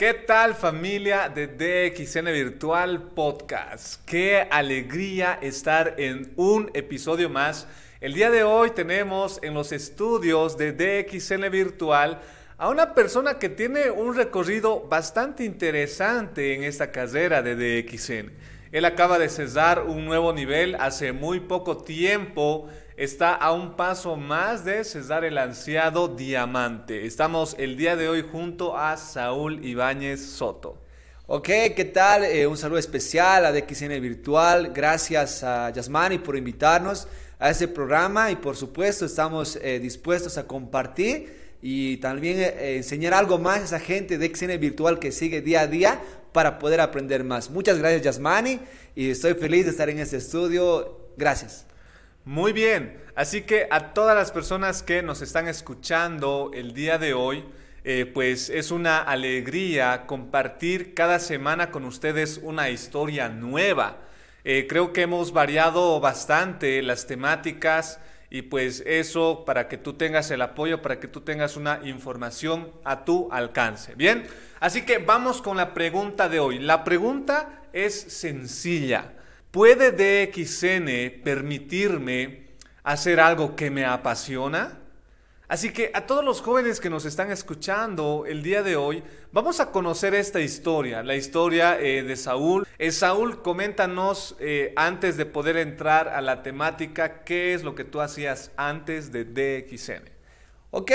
¿Qué tal familia de DXN Virtual Podcast? Qué alegría estar en un episodio más. El día de hoy tenemos en los estudios de DXN Virtual a una persona que tiene un recorrido bastante interesante en esta carrera de DXN. Él acaba de cesar un nuevo nivel hace muy poco tiempo está a un paso más de cesar el ansiado diamante. Estamos el día de hoy junto a Saúl Ibáñez Soto. Ok, ¿qué tal? Eh, un saludo especial a DXN Virtual. Gracias a Yasmani por invitarnos a este programa y por supuesto estamos eh, dispuestos a compartir y también eh, enseñar algo más a esa gente de DXN Virtual que sigue día a día para poder aprender más. Muchas gracias Yasmani y estoy feliz de estar en este estudio. Gracias. Muy bien, así que a todas las personas que nos están escuchando el día de hoy, eh, pues es una alegría compartir cada semana con ustedes una historia nueva. Eh, creo que hemos variado bastante las temáticas y pues eso para que tú tengas el apoyo, para que tú tengas una información a tu alcance. Bien, así que vamos con la pregunta de hoy. La pregunta es sencilla. ¿Puede DXN permitirme hacer algo que me apasiona? Así que a todos los jóvenes que nos están escuchando el día de hoy, vamos a conocer esta historia, la historia eh, de Saúl. Eh, Saúl, coméntanos eh, antes de poder entrar a la temática, ¿qué es lo que tú hacías antes de DXN? Ok,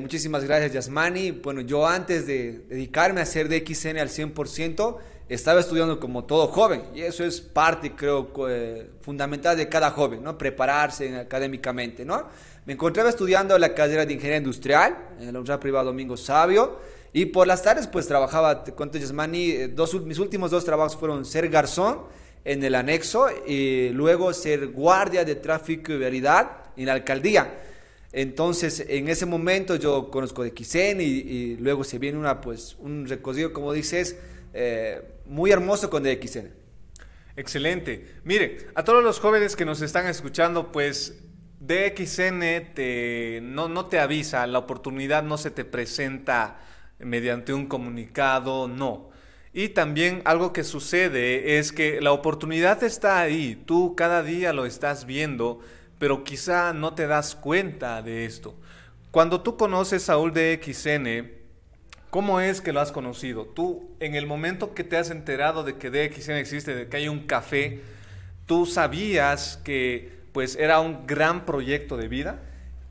muchísimas gracias Yasmani. Bueno, yo antes de dedicarme a hacer DXN al 100%, estaba estudiando como todo joven y eso es parte, creo, eh, fundamental de cada joven, ¿no? Prepararse académicamente, ¿no? Me encontraba estudiando la carrera de Ingeniería Industrial en la Universidad Privada Domingo Sabio y por las tardes pues trabajaba con Tejasmani, eh, dos, mis últimos dos trabajos fueron ser garzón en el anexo y luego ser guardia de tráfico y veridad en la alcaldía. Entonces, en ese momento yo conozco de Quisén y, y luego se viene una, pues, un recorrido, como dices, eh, muy hermoso con DXN. Excelente. Mire, a todos los jóvenes que nos están escuchando, pues DXN te, no, te avisa, la oportunidad no se te presenta mediante un comunicado, no. Y también algo que sucede es que la oportunidad está ahí, tú cada día lo estás viendo, pero quizá no te das cuenta de esto. Cuando tú conoces a Saúl de ¿Cómo es que lo has conocido? Tú, en el momento que te has enterado de que DXN existe, de que hay un café, ¿tú sabías que pues era un gran proyecto de vida?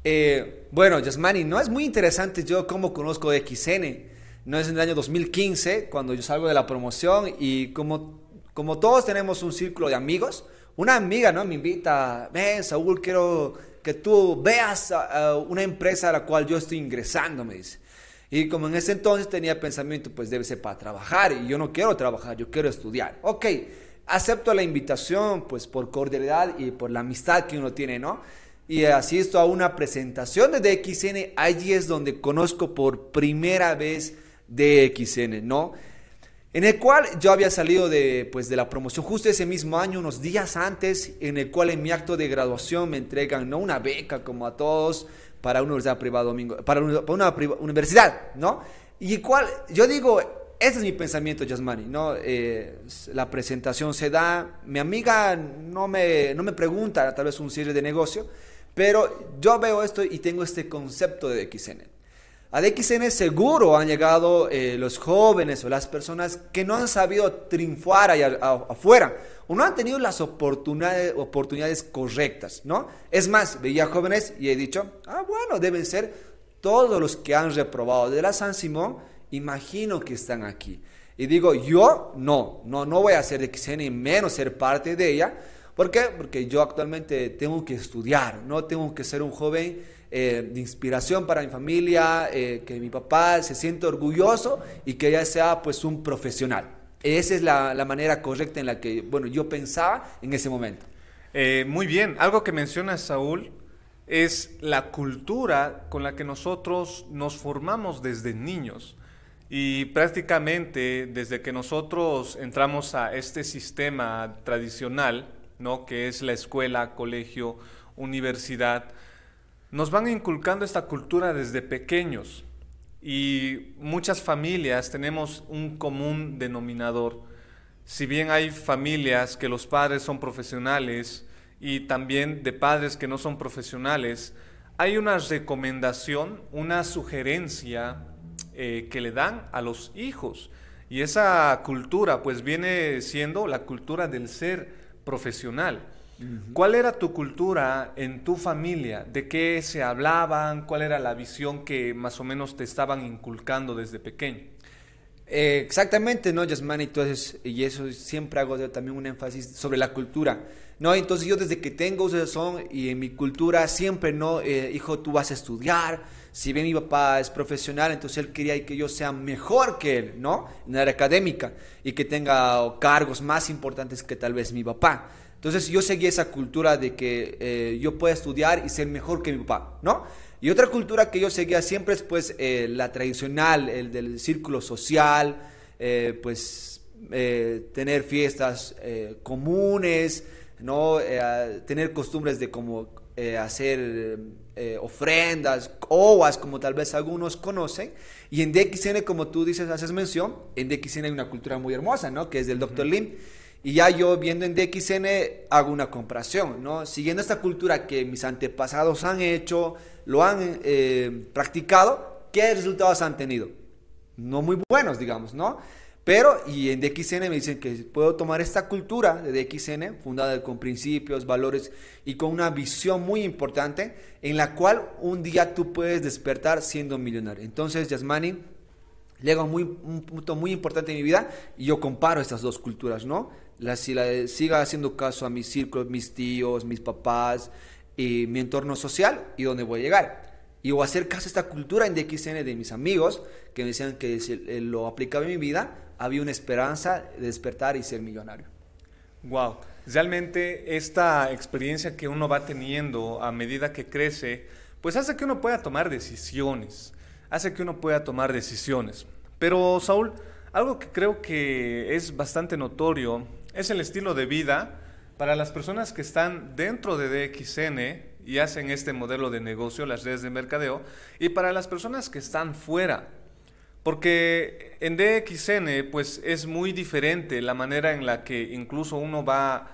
Eh, bueno, Yasmani, no es muy interesante yo cómo conozco DXN. No es en el año 2015, cuando yo salgo de la promoción y como, como todos tenemos un círculo de amigos, una amiga ¿no? me invita, ven Saúl, quiero que tú veas una empresa a la cual yo estoy ingresando, me dice. Y como en ese entonces tenía pensamiento, pues debe ser para trabajar, y yo no quiero trabajar, yo quiero estudiar. Ok, acepto la invitación, pues por cordialidad y por la amistad que uno tiene, ¿no? Y asisto a una presentación de DXN, allí es donde conozco por primera vez DXN, ¿no? En el cual yo había salido de, pues, de la promoción justo ese mismo año, unos días antes, en el cual en mi acto de graduación me entregan ¿no? una beca como a todos para una universidad privada domingo, para una, universidad, ¿no? Y cuál, yo digo, ese es mi pensamiento, Yasmani, ¿no? Eh, la presentación se da, mi amiga no me, no me pregunta tal vez un cierre de negocio, pero yo veo esto y tengo este concepto de XN. A es seguro han llegado eh, los jóvenes o las personas que no han sabido triunfar allá afuera o no han tenido las oportunidades, correctas, ¿no? Es más, veía jóvenes y he dicho, ah, bueno, deben ser todos los que han reprobado de la San Simón, imagino que están aquí. Y digo, yo no, no, no voy a ser de y menos ser parte de ella. ¿Por qué? Porque yo actualmente tengo que estudiar, no tengo que ser un joven eh, de inspiración para mi familia, eh, que mi papá se siente orgulloso y que ella sea pues un profesional. Esa es la, manera correcta en la que, bueno, yo pensaba en ese momento. Eh, muy bien, algo que menciona Saúl es la cultura con la que nosotros nos formamos desde niños. Y prácticamente desde que nosotros entramos a este sistema tradicional, ¿no? que es la escuela, colegio, universidad, nos van inculcando esta cultura desde pequeños y muchas familias tenemos un común denominador. Si bien hay familias que los padres son profesionales y también de padres que no son profesionales, hay una recomendación, una sugerencia eh, que le dan a los hijos. Y esa cultura pues viene siendo la cultura del ser profesional. ¿Cuál era tu cultura en tu familia? ¿De qué se hablaban? ¿Cuál era la visión que más o menos te estaban inculcando desde pequeño? Eh, exactamente, ¿no, Yasmani? Entonces, y eso siempre hago yo también un énfasis sobre la cultura. ¿no? Entonces yo desde que tengo uso son y en mi cultura siempre, ¿no? Eh, hijo, tú vas a estudiar. Si bien mi papá es profesional, entonces él quería que yo sea mejor que él, ¿no? En la área académica y que tenga cargos más importantes que tal vez mi papá. Entonces yo seguí esa cultura de que eh, yo pueda estudiar y ser mejor que mi papá, ¿no? Y otra cultura que yo seguía siempre es pues eh, la tradicional, el del círculo social, eh, pues tener fiestas comunes, ¿no? tener costumbres de como hacer ofrendas, oas como tal vez algunos conocen. Y en DXN, como tú dices, haces mención, en DXN hay una cultura muy hermosa, ¿no? Que es del Dr. Lim y ya yo viendo en DXN hago una comparación, ¿no? Siguiendo esta cultura que mis antepasados han hecho, lo han eh, practicado, ¿qué resultados han tenido? No muy buenos, digamos, ¿no? Pero, y en DXN me dicen que puedo tomar esta cultura de DXN, fundada con principios, valores y con una visión muy importante, en la cual un día tú puedes despertar siendo millonario. Entonces, Yasmani, llega muy un punto muy importante en mi vida y yo comparo estas dos culturas, ¿no? si la, siga haciendo caso a mis círculos, mis tíos, mis papás y mi entorno social y dónde voy a llegar. Y o hacer caso a esta cultura en DXN de mis amigos que me decían que si eh, lo aplicaba en mi vida, había una esperanza de despertar y ser millonario. Wow, realmente esta experiencia que uno va teniendo a medida que crece, pues hace que uno pueda tomar decisiones, hace que uno pueda tomar decisiones. Pero Saúl, algo que creo que es bastante notorio es el estilo de vida para las personas que están dentro de DXN y hacen este modelo de negocio, las redes de mercadeo, y para las personas que están fuera. Porque en DXN pues es muy diferente la manera en la que incluso uno va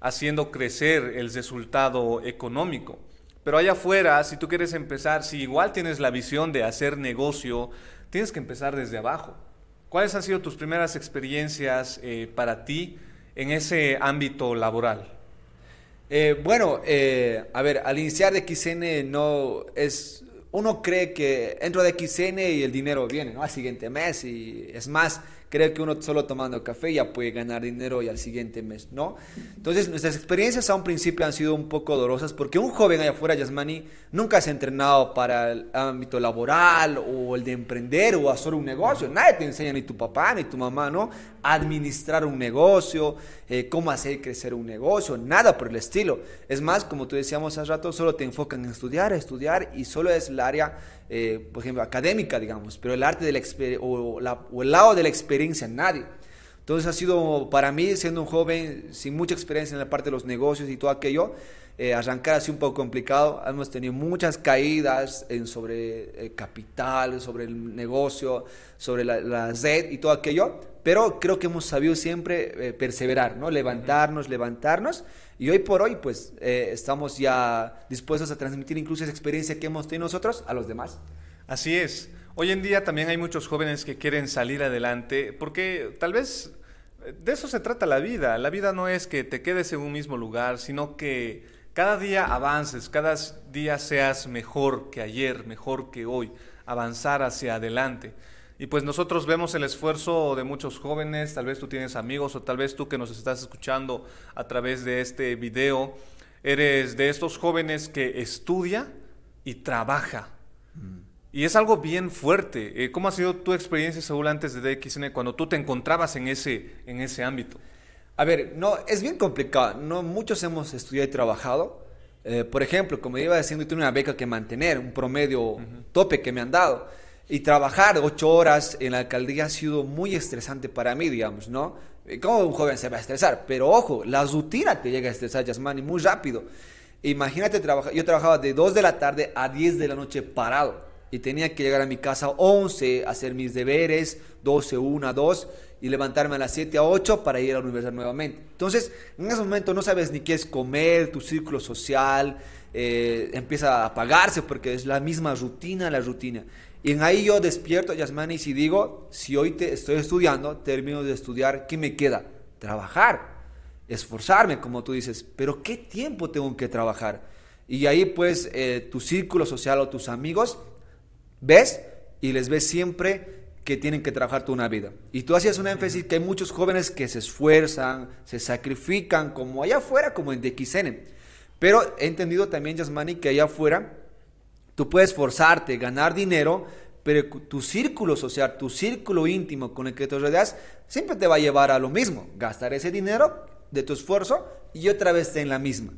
haciendo crecer el resultado económico. Pero allá afuera, si tú quieres empezar, si igual tienes la visión de hacer negocio, tienes que empezar desde abajo. ¿Cuáles han sido tus primeras experiencias eh, para ti en ese ámbito laboral? Eh, bueno, eh, a ver, al iniciar de XN no es... Uno cree que entro de XN y el dinero viene, ¿no? Al siguiente mes y es más, Creer que uno solo tomando café ya puede ganar dinero y al siguiente mes, ¿no? Entonces, nuestras experiencias a un principio han sido un poco dolorosas porque un joven allá afuera, Yasmani, nunca se ha entrenado para el ámbito laboral o el de emprender o hacer un negocio. Nadie te enseña, ni tu papá, ni tu mamá, ¿no? Administrar un negocio, eh, cómo hacer crecer un negocio, nada por el estilo. Es más, como tú decíamos hace rato, solo te enfocan en estudiar, estudiar y solo es el área eh, por ejemplo, académica, digamos, pero el arte de o, el lado de la experiencia, nadie. Entonces ha sido para mí, siendo un joven sin mucha experiencia en la parte de los negocios y todo aquello, eh, arrancar así un poco complicado. Hemos tenido muchas caídas en sobre el eh, capital, sobre el negocio, sobre la, red y todo aquello, pero creo que hemos sabido siempre perseverar, ¿no? levantarnos, levantarnos y hoy por hoy, pues, eh, estamos ya dispuestos a transmitir incluso esa experiencia que hemos tenido nosotros a los demás. Así es. Hoy en día también hay muchos jóvenes que quieren salir adelante porque tal vez eh, de eso se trata la vida. La vida no es que te quedes en un mismo lugar, sino que cada día avances, cada día seas mejor que ayer, mejor que hoy, avanzar hacia adelante. Y pues nosotros vemos el esfuerzo de muchos jóvenes, tal vez tú tienes amigos o tal vez tú que nos estás escuchando a través de este video, eres de estos jóvenes que estudia y trabaja. Mm. Y es algo bien fuerte. Eh, ¿Cómo ha sido tu experiencia, Saúl, antes de DXN cuando tú te encontrabas en ese, en ese ámbito? A ver, no, es bien complicado. No muchos hemos estudiado y trabajado. Eh, por ejemplo, como iba diciendo, yo tengo una beca que mantener, un promedio tope que me han dado. Y trabajar ocho horas en la alcaldía ha sido muy estresante para mí, digamos, ¿no? Eh, ¿Cómo un joven se va a estresar? Pero ojo, la rutina te llega a estresar, Yasmani, muy rápido. Imagínate, yo trabajaba de 2 de la tarde a 10 de la noche parado. Y tenía que llegar a mi casa a 11, hacer mis deberes, 12, 1, 2, y levantarme a las 7, a 8 para ir a la universidad nuevamente. Entonces, en ese momento no sabes ni qué es comer, tu círculo social, eh, empieza a apagarse porque es la misma rutina, la rutina. Y en ahí yo despierto, Yasmani, y si digo, si hoy te estoy estudiando, termino de estudiar, ¿qué me queda? Trabajar, esforzarme, como tú dices, pero ¿qué tiempo tengo que trabajar? Y ahí pues eh, tu círculo social o tus amigos, ves y les ves siempre que tienen que trabajar toda una vida. Y tú hacías un énfasis que hay muchos jóvenes que se esfuerzan, se sacrifican, como allá afuera, como en DXN. Pero he entendido también, Yasmani, que allá afuera Tú puedes forzarte, ganar dinero, pero tu círculo social, tu círculo íntimo con el que te rodeas, siempre te va a llevar a lo mismo. Gastar ese dinero de tu esfuerzo y otra vez en la misma.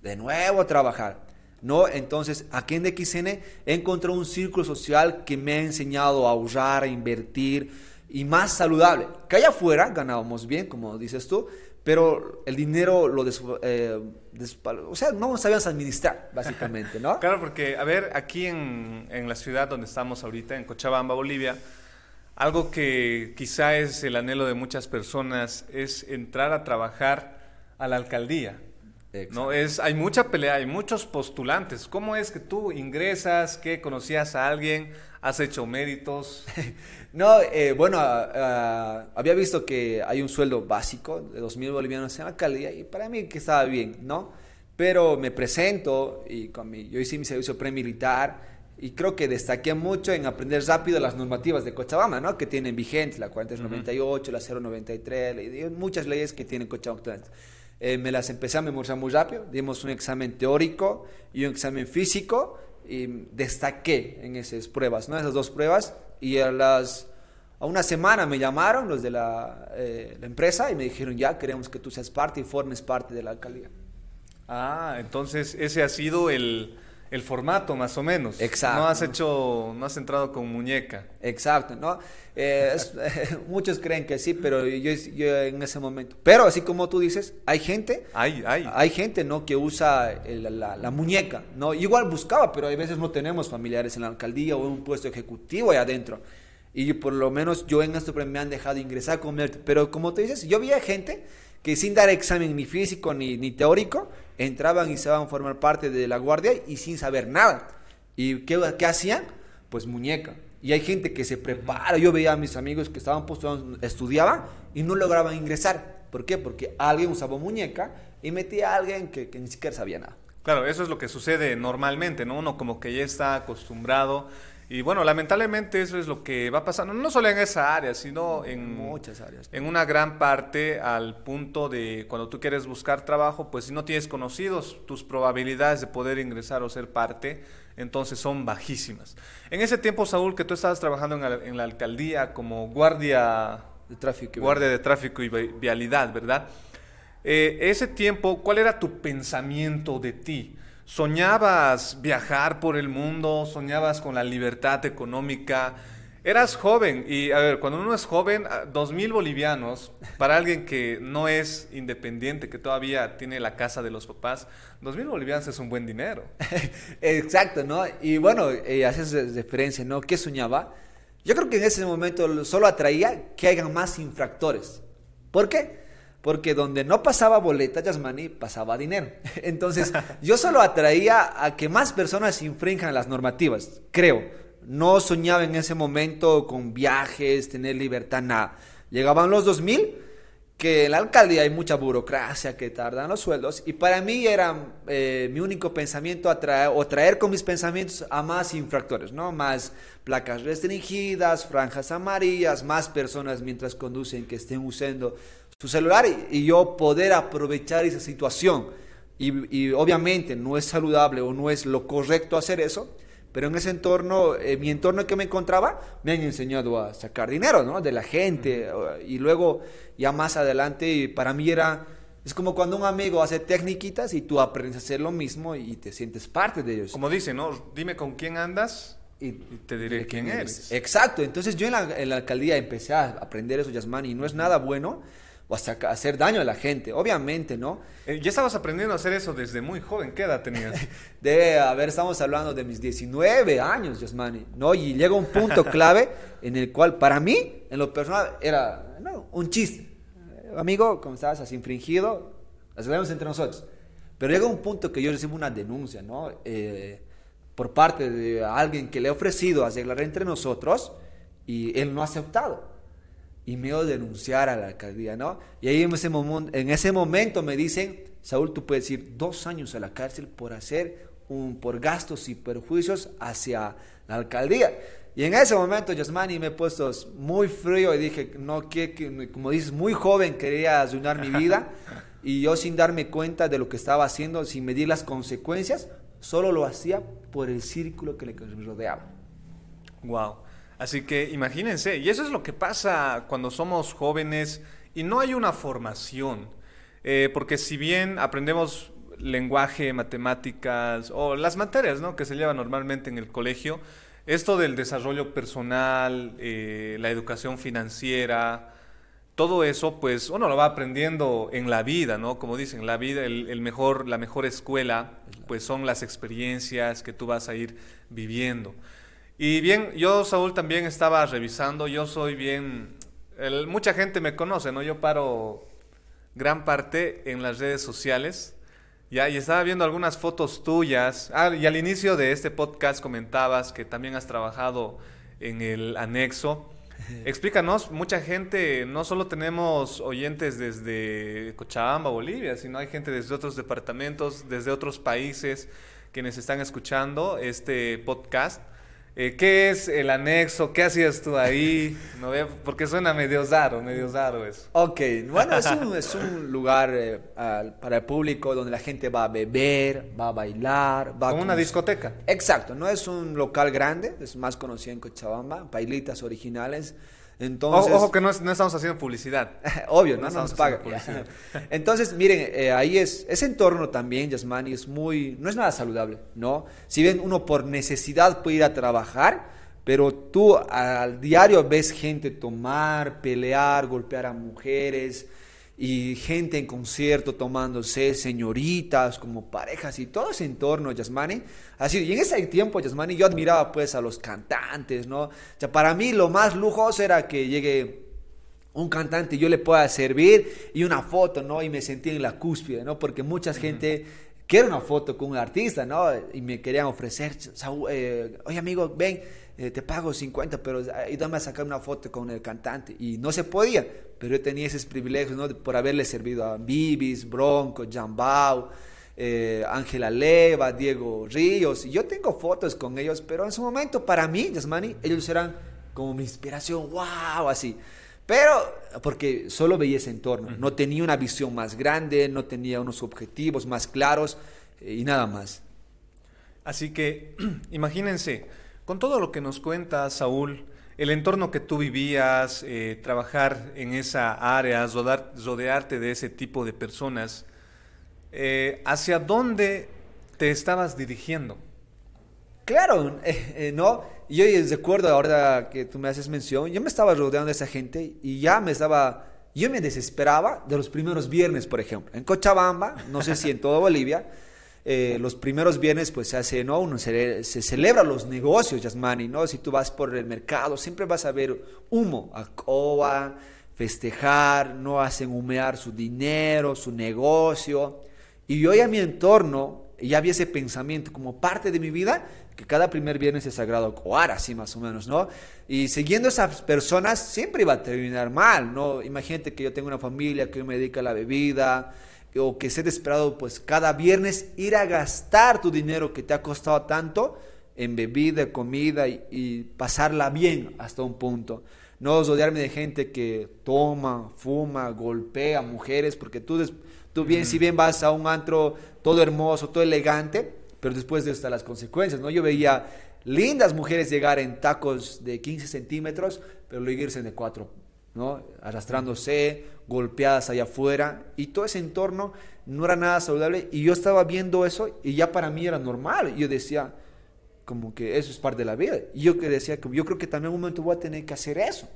De nuevo trabajar. ¿no? Entonces, aquí en DXN he encontrado un círculo social que me ha enseñado a ahorrar, a invertir, y más saludable. Que allá afuera ganábamos bien, como dices tú, pero el dinero lo des, eh, o sea, no sabíamos administrar, básicamente, ¿no? claro, porque, a ver, aquí en, en, la ciudad donde estamos ahorita, en Cochabamba, Bolivia, algo que quizá es el anhelo de muchas personas es entrar a trabajar a la alcaldía. No es, hay mucha pelea, hay muchos postulantes. ¿Cómo es que tú ingresas, que conocías a alguien, has hecho méritos. no, eh, bueno, ah, ah, había visto que hay un sueldo básico de 2.000 bolivianos en la calidad y para mí que estaba bien, ¿no? Pero me presento y con yo hice mi servicio premilitar y creo que destaqué mucho en aprender rápido las normativas de Cochabamba, ¿no? Que tienen vigentes, la 4398, la 093, e, muchas leyes que tienen Cochabamba. Eh, me las empecé a memorizar muy rápido, dimos un examen teórico y un examen físico y destaqué en esas pruebas, ¿no? Esas dos pruebas. Y a las... A una semana me llamaron los de la, eh, la empresa y me dijeron, ya queremos que tú seas parte y formes parte de la alcaldía. Ah, entonces ese ha sido el, el formato más o menos. Exacto. No has hecho, no has entrado con muñeca. Exacto, ¿no? Eh, muchos creen que sí, pero yo, en ese momento. Pero así como tú dices, hay gente. Hay, hay. Hay gente, ¿no? Que usa la, muñeca, ¿no? Igual buscaba, pero hay veces no tenemos familiares en la alcaldía o en un puesto ejecutivo ahí adentro. Y por lo menos yo en esto me han dejado ingresar con Pero como tú dices, yo vi a gente que sin dar examen ni físico ni teórico, entraban y se iban a formar parte de la guardia y sin saber nada. ¿Y qué, qué hacían? Pues muñeca. Y hay gente que se prepara. Yo veía a mis amigos que estaban postulados, estudiaban y no lograban ingresar. ¿Por qué? Porque alguien usaba muñeca y metía a alguien que, que ni siquiera sabía nada. Claro, eso es lo que sucede normalmente, ¿no? Uno como que ya está acostumbrado y bueno, lamentablemente eso es lo que va pasando, no solo en esa área, sino mm, en muchas áreas. En una gran parte al punto de cuando tú quieres buscar trabajo, pues si no tienes conocidos, tus probabilidades de poder ingresar o ser parte, entonces son bajísimas. En ese tiempo, Saúl, que tú estabas trabajando en la, alcaldía como guardia de tráfico, guardia de tráfico y vialidad, ¿verdad? Eh, ese tiempo, ¿cuál era tu pensamiento de ti? ¿Soñabas viajar por el mundo? ¿Soñabas con la libertad económica? Eras joven y, a ver, cuando uno es joven, ah, dos mil bolivianos, para alguien que no es independiente, que todavía tiene la casa de los papás, dos mil bolivianos es un buen dinero. Exacto, ¿no? Y bueno, eh, haces referencia, ¿no? ¿Qué soñaba? Yo creo que en ese momento solo atraía que hayan más infractores. ¿Por qué? porque donde no pasaba boleta, Yasmani, pasaba dinero. Entonces, yo solo atraía a que más personas infrinjan las normativas, creo. No soñaba en ese momento con viajes, tener libertad, nada. Llegaban los 2000, que en la alcaldía hay mucha burocracia, que tardan los sueldos, y para mí era eh, mi único pensamiento atraer, o traer con mis pensamientos a más infractores, ¿no? Más placas restringidas, franjas amarillas, más personas mientras conducen que estén usando su celular y yo poder aprovechar esa situación. Y, obviamente no es saludable o no es lo correcto hacer eso, pero en ese entorno, en eh, mi entorno que me encontraba, me han enseñado a sacar dinero, ¿no? De la gente. Y luego, ya más adelante, para mí era, es como cuando un amigo hace técnicas y tú aprendes a hacer lo mismo y te sientes parte de ellos. Como dicen, ¿no? Dime con quién andas y, te diré quién, eres. Exacto. Entonces yo en la, en la, alcaldía empecé a aprender eso, Yasmán, y no es nada bueno o hasta hacer daño a la gente, obviamente, ¿no? Eh, ya estabas aprendiendo a hacer eso desde muy joven, ¿qué edad tenías? de, a ver, estamos hablando de mis 19 años, Yasmani, ¿no? Y llega un punto clave en el cual para mí, en lo personal, era un chiste. Eh, amigo, ¿cómo estás? Has infringido, las entre nosotros. Pero llega un punto que yo recibo una denuncia, ¿no? Eh, por parte de alguien que le he ofrecido arreglar entre nosotros y él no ha aceptado y me iba a denunciar a la alcaldía, ¿no? Y ahí en ese, momento, me dicen, Saúl, tú puedes ir dos años a la cárcel por hacer un, por gastos y perjuicios hacia la alcaldía. Y en ese momento, Yasmani, me he puesto muy frío y dije, no, que, como dices, muy joven quería arruinar mi vida. y yo sin darme cuenta de lo que estaba haciendo, sin medir las consecuencias, solo lo hacía por el círculo que le rodeaba. Wow. Así que imagínense, y eso es lo que pasa cuando somos jóvenes y no hay una formación, eh, porque si bien aprendemos lenguaje, matemáticas o las materias ¿no? que se llevan normalmente en el colegio, esto del desarrollo personal, eh, la educación financiera, todo eso, pues uno lo va aprendiendo en la vida, ¿no? Como dicen, la vida, el, mejor, la mejor escuela, pues son las experiencias que tú vas a ir viviendo. Y bien, yo Saúl también estaba revisando, yo soy bien, mucha gente me conoce, ¿no? Yo paro gran parte en las redes sociales, ya, y estaba viendo algunas fotos tuyas, ah, y al inicio de este podcast comentabas que también has trabajado en el anexo. Explícanos, mucha gente, no solo tenemos oyentes desde Cochabamba, Bolivia, sino hay gente desde otros departamentos, desde otros países, quienes están escuchando este podcast. Eh, ¿Qué es el anexo? ¿Qué hacías tú ahí? No veo, porque suena medio Zaro, medio Zaro eso. Ok, bueno, es un, es un lugar eh, para el público donde la gente va a beber, va a bailar. Va Como una discoteca. Exacto, no es un local grande, es más conocido en Cochabamba, bailitas originales ojo que no, estamos haciendo publicidad. Obvio, no, estamos pagando Publicidad. Entonces, miren, eh, ahí es, ese entorno también, Yasmani, es muy, no es nada saludable, ¿no? Si bien uno por necesidad puede ir a trabajar, pero tú al diario ves gente tomar, pelear, golpear a mujeres, y gente en concierto tomándose, señoritas, como parejas y todo ese entorno, Yasmani. Así, y en ese tiempo, Yasmani, yo admiraba pues a los cantantes, ¿no? O sea, para mí lo más lujoso era que llegue un cantante y yo le pueda servir y una foto, ¿no? Y me sentí en la cúspide, ¿no? Porque mucha gente quiero una foto con un artista, ¿no? Y me querían ofrecer, eh, oye amigo, ven, eh, te pago 50, pero dame a sacar una foto con el cantante. Y no se podía, pero yo tenía esos privilegios, ¿no? Por haberle servido a Bibis, Bronco, Jambao. Eh, Ángela Leva, Diego Ríos, y yo tengo fotos con ellos, pero en su momento para mí, Yasmani, ellos eran como mi inspiración, wow, así. Pero porque solo veía ese entorno, no tenía una visión más grande, no tenía unos objetivos más claros eh, y nada más. Así que imagínense, con todo lo que nos cuenta Saúl, el entorno que tú vivías, eh, trabajar en esa área, rodearte de ese tipo de personas, eh, ¿hacia dónde te estabas dirigiendo? Claro, no, y yo recuerdo ahora que tú me haces mención, yo me estaba rodeando de esa gente y ya me estaba, yo me desesperaba de los primeros viernes, por ejemplo. En Cochabamba, no sé si en toda Bolivia, eh, los primeros viernes pues se hace, ¿no? Uno se, se celebra los negocios, Yasmani, ¿no? Si tú vas por el mercado, siempre vas a ver humo, a Coa, festejar, no hacen humear su dinero, su negocio. Y yo a mi entorno, ya había ese pensamiento como parte de mi vida, que cada primer viernes es sagrado ahora así más o menos, ¿no? Y siguiendo esas personas siempre iba a terminar mal, ¿no? Imagínate que yo tengo una familia que me dedica a la bebida o que ha desesperado, pues cada viernes ir a gastar tu dinero que te ha costado tanto en bebida, comida y, pasarla bien hasta un punto. No odiarme de gente que toma, fuma, golpea mujeres, porque tú, tú bien, si bien vas a un antro todo hermoso, todo elegante, pero después de eso las consecuencias, ¿no? Yo veía lindas mujeres llegar en tacos de 15 centímetros, pero luego irse de 4, ¿no? Arrastrándose, golpeadas allá afuera, y todo ese entorno no era nada saludable, y yo estaba viendo eso, y ya para mí era normal, yo decía, como que eso es parte de la vida, y yo que decía, yo creo que también un momento voy a tener que hacer eso,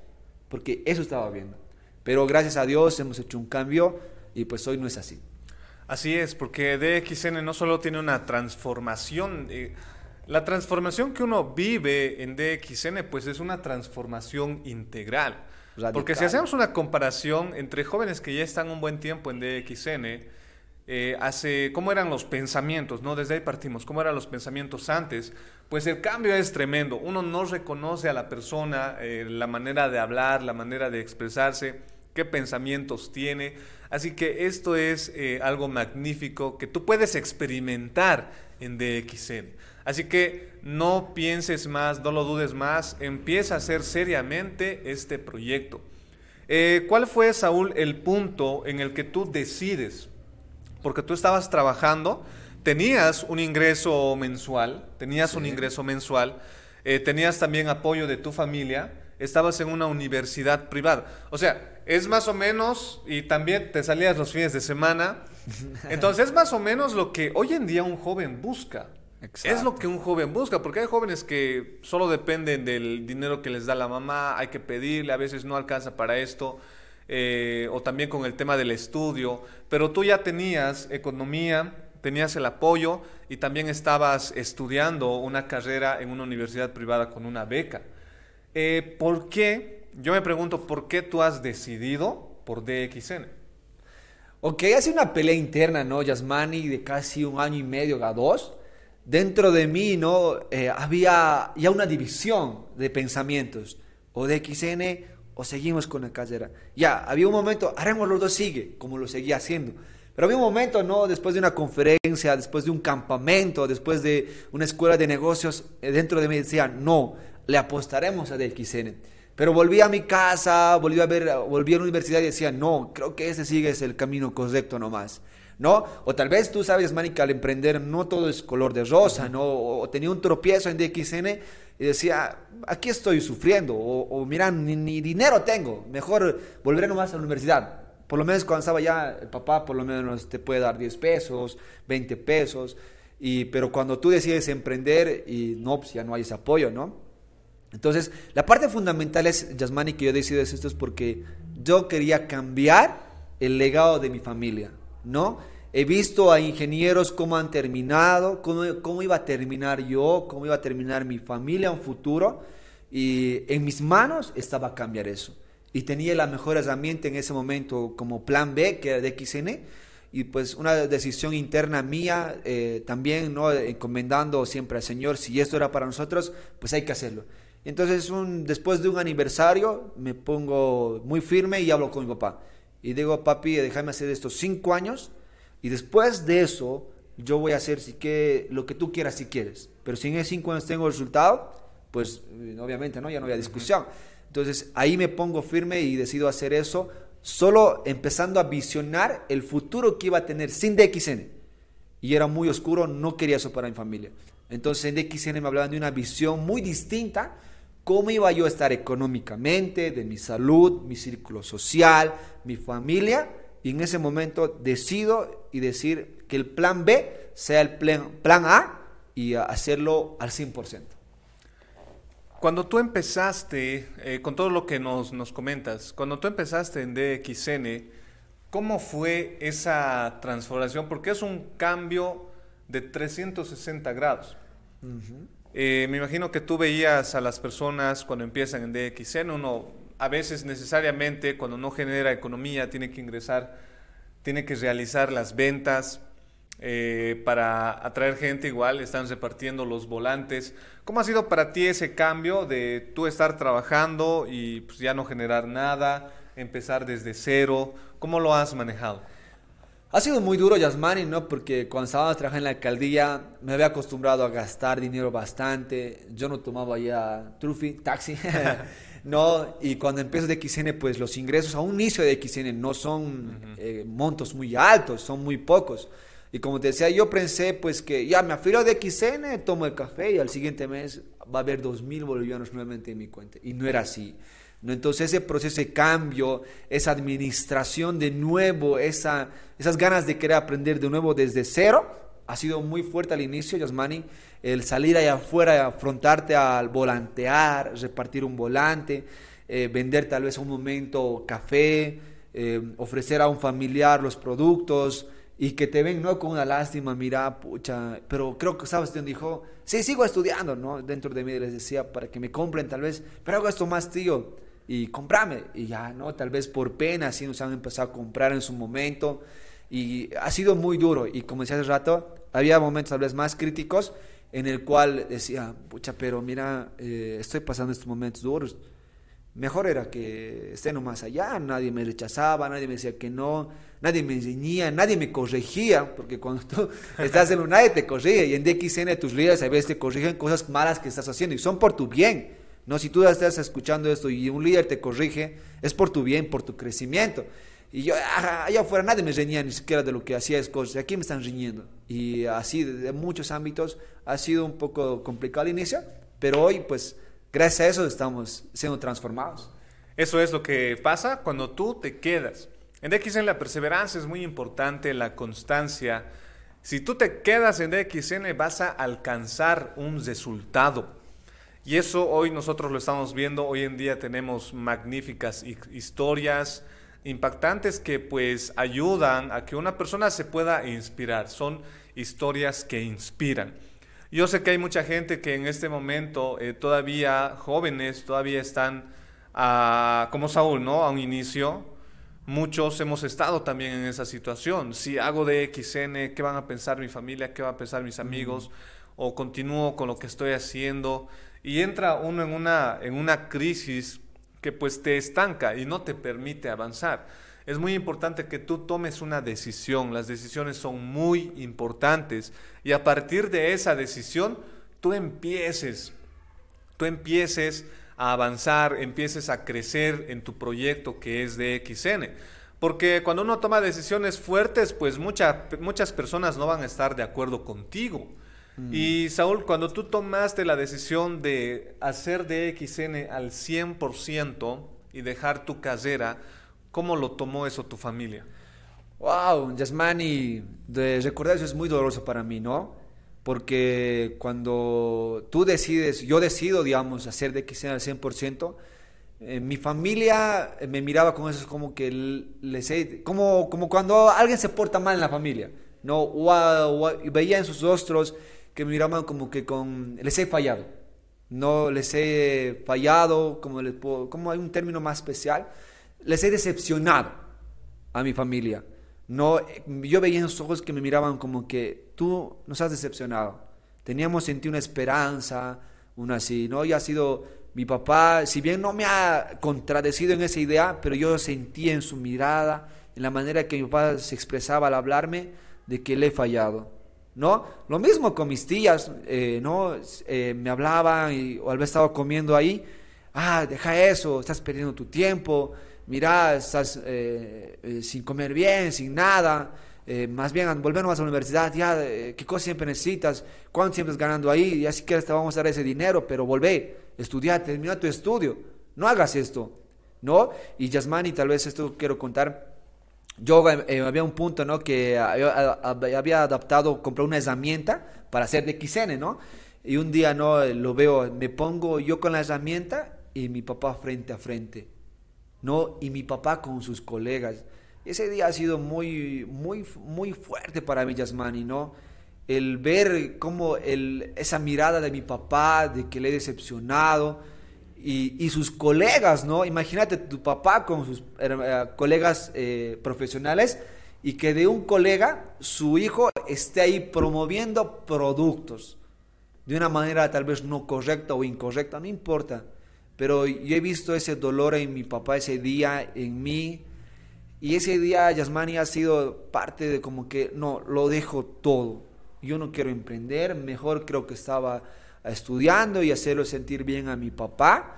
porque eso estaba viendo, pero gracias a Dios hemos hecho un cambio, y pues hoy no es así. Así es, porque DXN no solo tiene una transformación, eh, la transformación que uno vive en DXN pues es una transformación integral. Porque si hacemos una comparación entre jóvenes que ya están un buen tiempo en DXN, eh, hace, ¿cómo eran los pensamientos? ¿no? Desde ahí partimos, ¿cómo eran los pensamientos antes? Pues el cambio es tremendo. Uno no reconoce a la persona, eh, la manera de hablar, la manera de expresarse, qué pensamientos tiene Así que esto es eh, algo magnífico que tú puedes experimentar en DXN. Así que no pienses más, no lo dudes más, empieza a hacer seriamente este proyecto. Eh, ¿Cuál fue, Saúl, el punto en el que tú decides? Porque tú estabas trabajando, tenías un ingreso mensual, tenías un ingreso mensual, eh, tenías también apoyo de tu familia, estabas en una universidad privada. O sea, es más o menos, y también te salías los fines de semana. Entonces es más o menos lo que hoy en día un joven busca. Es lo que un joven busca, porque hay jóvenes que solo dependen del dinero que les da la mamá, hay que pedirle, a veces no alcanza para esto, eh, o también con el tema del estudio, pero tú ya tenías economía, tenías el apoyo y también estabas estudiando una carrera en una universidad privada con una beca eh, ¿por qué? Yo me pregunto, ¿por qué tú has decidido por DXN? Ok, hace una pelea interna, ¿no? Yasmani de casi un año y medio, a dos. Dentro de mí, ¿no? Eh, había ya una división de pensamientos. O DXN o seguimos con la carrera. Ya, había un momento, haremos los dos sigue, como lo seguía haciendo. Pero había un momento, ¿no? Después de una conferencia, después de un campamento, después de una escuela de negocios, eh, dentro de mí decía, no, le apostaremos a DXN. Pero volví a mi casa, volví a ver, volví a la universidad y decía, no, creo que ese sigue es el camino correcto nomás. ¿No? O tal vez tú sabes, Mani, que al emprender no todo es color de rosa, ¿no? O, tenía un tropiezo en DXN y decía, aquí estoy sufriendo, o, o ni, dinero tengo, mejor volveré nomás a la universidad. Por lo menos cuando estaba ya, el papá por lo menos te puede dar 10 pesos, 20 pesos, y, pero cuando tú decides emprender y no, pues ya no hay ese apoyo, ¿no? Entonces, la parte fundamental es, Yasmani, que yo decido es esto, es porque yo quería cambiar el legado de mi familia, ¿no? He visto a ingenieros cómo han terminado, cómo, iba a terminar yo, cómo iba a terminar mi familia un futuro. Y en mis manos estaba cambiar eso. Y tenía la mejor herramienta en ese momento como plan B, que era de XN. Y pues una decisión interna mía, eh, también, ¿no? Encomendando siempre al Señor, si esto era para nosotros, pues hay que hacerlo. Entonces, un, después de un aniversario, me pongo muy firme y hablo con mi papá. Y digo, papi, déjame hacer estos cinco años. Y después de eso, yo voy a hacer si que, lo que tú quieras si quieres. Pero si en esos cinco años tengo resultado, pues mm, obviamente no, ya no había discusión. Entonces ahí me pongo firme y decido hacer eso, solo empezando a visionar el futuro que iba a tener sin DXN. Y era muy oscuro, no quería eso para mi familia. Entonces en DXN me hablaban de una visión muy distinta, cómo iba yo a estar económicamente, de mi salud, mi círculo social, mi familia, y en ese momento decido y decir que el plan B sea el plan, A y hacerlo al 100%. Cuando tú empezaste, eh, con todo lo que nos, nos comentas, cuando tú empezaste en DXN, ¿cómo fue esa transformación? Porque es un cambio de 360 grados. Eh, me imagino que tú veías a las personas cuando empiezan en DXN, uno a veces necesariamente cuando no genera economía tiene que ingresar, tiene que realizar las ventas eh, para atraer gente igual, están repartiendo los volantes. ¿Cómo ha sido para ti ese cambio de tú estar trabajando y pues, ya no generar nada, empezar desde cero? ¿Cómo lo has manejado? Ha sido muy duro Yasmani, ¿no? Porque cuando estaba trabajando en la alcaldía me había acostumbrado a gastar dinero bastante. Yo no tomaba ya trufi, taxi, ¿no? Y cuando empiezo de XN, pues los ingresos a un inicio de XN no son eh, montos muy altos, son muy pocos. Y como te decía, yo pensé pues que ya me afilo de XN, tomo el café y al siguiente mes va a haber dos mil bolivianos nuevamente en mi cuenta. Y no era así. Entonces ese proceso de cambio, esa administración de nuevo, esa, esas ganas de querer aprender de nuevo desde cero, ha sido muy fuerte al inicio, Yasmani. El salir allá afuera, y afrontarte al volantear, repartir un volante, eh, vender tal vez un momento café, eh, ofrecer a un familiar los productos y que te ven, no con una lástima, mira, pucha, pero creo que, ¿sabes? dijo, sí, sigo estudiando, ¿no? Dentro de mí les decía, para que me compren tal vez, pero hago esto más, tío y comprame. Y ya, ¿no? Tal vez por pena, no nos han empezado a comprar en su momento. Y ha sido muy duro. Y como decía hace rato, había momentos tal vez más críticos en el cual decía, pucha, pero mira, eh, estoy pasando estos momentos duros. Mejor era que esté más allá, nadie me rechazaba, nadie me decía que no, nadie me enseñía, nadie me corregía, porque cuando tú estás en un nadie te corrige, y en DXN tus líderes a veces te corrigen cosas malas que estás haciendo, y son por tu bien. No, si tú estás escuchando esto y un líder te corrige, es por tu bien, por tu crecimiento. Y yo, ah, allá afuera nadie me reñía ni siquiera de lo que hacía es cosas. Aquí me están riñendo. Y así, de muchos ámbitos, ha sido un poco complicado al inicio, pero hoy, pues, gracias a eso estamos siendo transformados. Eso es lo que pasa cuando tú te quedas. En DXN la perseverancia es muy importante, la constancia. Si tú te quedas en DXN vas a alcanzar un resultado. Y eso hoy nosotros lo estamos viendo, hoy en día tenemos magníficas historias impactantes que pues ayudan a que una persona se pueda inspirar, son historias que inspiran. Yo sé que hay mucha gente que en este momento eh, todavía jóvenes, todavía están ah, como Saúl, ¿no? A un inicio. Muchos hemos estado también en esa situación. Si hago de XN, ¿qué van a pensar mi familia? ¿Qué van a pensar mis mm. amigos? O continúo con lo que estoy haciendo y entra uno en una, crisis que pues te estanca y no te permite avanzar. Es muy importante que tú tomes una decisión, las decisiones son muy importantes y a partir de esa decisión tú empieces, tú empieces a avanzar, empieces a crecer en tu proyecto que es de XN. Porque cuando uno toma decisiones fuertes, pues muchas personas no van a estar de acuerdo contigo. Y Saúl, cuando tú tomaste la decisión de hacer de XN al 100% y dejar tu casera, ¿cómo lo tomó eso tu familia? Wow, Yasmani, de recordar eso es muy doloroso para mí, ¿no? Porque cuando tú decides, yo decido, digamos, hacer de XN al 100%, eh, mi familia eh, me miraba con eso, como que les como, como cuando alguien se porta mal en la familia, ¿no? Wow, veía en sus rostros que miraban como que con les he fallado. No les he fallado, como les puedo, como hay un término más especial, les he decepcionado a mi familia. No, yo veía en sus ojos que me miraban como que tú nos has decepcionado. Teníamos en ti una esperanza, una así, ¿no? Y ha sido mi papá, si bien no me ha contradecido en esa idea, pero yo sentí en su mirada, en la manera que mi papá se expresaba al hablarme, de que le he fallado ¿no? Lo mismo con mis tías, eh, ¿no? Eh, me hablaban y, o al vez estaba comiendo ahí, ah, deja eso, estás perdiendo tu tiempo, mira, estás eh, sin comer bien, sin nada, más bien volvernos a la universidad, ya, ¿qué cosa siempre necesitas? ¿Cuánto siempre estás ganando ahí? Ya si quieres te vamos a dar ese dinero, pero volvé, estudiar, termina tu estudio, no hagas esto, ¿no? Y Yasmani, tal vez esto quiero contar, yo eh, eh, había un punto, ¿no? Que había, adaptado, compré una herramienta para hacer de XN, ¿no? Y un día, ¿no? Lo veo, me pongo yo con la herramienta y mi papá frente a frente, ¿no? Y mi papá con sus colegas. Ese día ha sido muy, muy, muy fuerte para mí, Yasmani, ¿no? El ver cómo esa mirada de mi papá, de que le he decepcionado, y, sus colegas, ¿no? Imagínate tu papá con sus eh, colegas eh, profesionales y que de un colega su hijo esté ahí promoviendo productos de una manera tal vez no correcta o incorrecta, no importa. Pero yo he visto ese dolor en mi papá ese día, en mí. Y ese día Yasmani ha sido parte de como que, no, lo dejo todo. Yo no quiero emprender, mejor creo que estaba estudiando y hacerlo sentir bien a mi papá.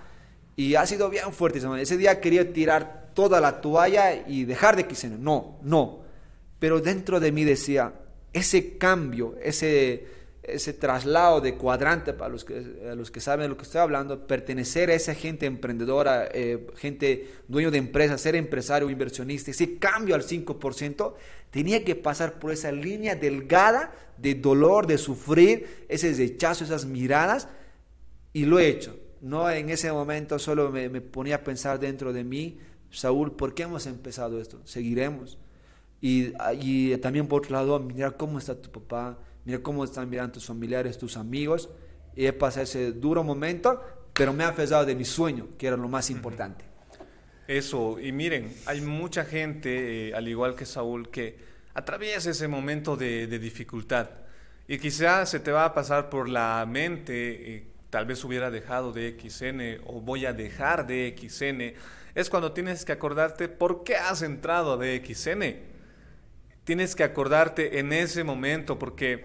Y ha sido bien fuerte Ese día quería tirar toda la toalla y dejar de quise No, no. Pero dentro de mí decía, ese cambio, ese ese traslado de cuadrante para los que, los que saben de lo que estoy hablando, pertenecer a esa gente emprendedora, eh, gente dueño de empresa, ser empresario, inversionista, ese cambio al 5%, tenía que pasar por esa línea delgada de dolor, de sufrir, ese rechazo, esas miradas, y lo he hecho. No en ese momento solo me, ponía a pensar dentro de mí, Saúl, ¿por qué hemos empezado esto? Seguiremos. Y, ah, y también por otro lado, mirar cómo está tu papá, mira cómo están mirando tus familiares, tus amigos. Y he pasado ese duro momento, pero me ha afesado de mi sueño, que era lo más importante. Eso, y miren, hay mucha gente, eh, al igual que Saúl, que atraviesa ese momento de, dificultad. Y quizás se te va a pasar por la mente, eh, tal vez hubiera dejado de XN o voy a dejar de XN. Es cuando tienes que acordarte por qué has entrado de xn tienes que acordarte en ese momento porque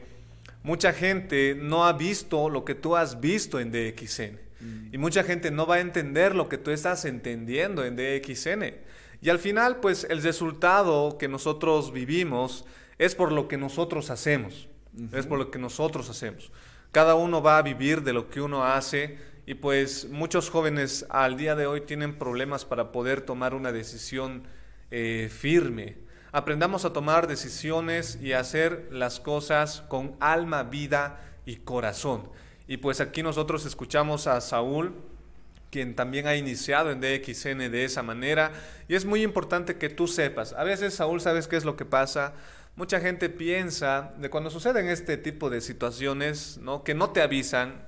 mucha gente no ha visto lo que tú has visto en DXN. Mm. Y mucha gente no va a entender lo que tú estás entendiendo en DXN. Y al final, pues el resultado que nosotros vivimos es por lo que nosotros hacemos. Es por lo que nosotros hacemos. Cada uno va a vivir de lo que uno hace y pues muchos jóvenes al día de hoy tienen problemas para poder tomar una decisión eh, firme aprendamos a tomar decisiones y a hacer las cosas con alma, vida y corazón. Y pues aquí nosotros escuchamos a Saúl, quien también ha iniciado en DXN de esa manera. Y es muy importante que tú sepas. A veces, Saúl, ¿sabes qué es lo que pasa? Mucha gente piensa de cuando suceden este tipo de situaciones, ¿no? Que no te avisan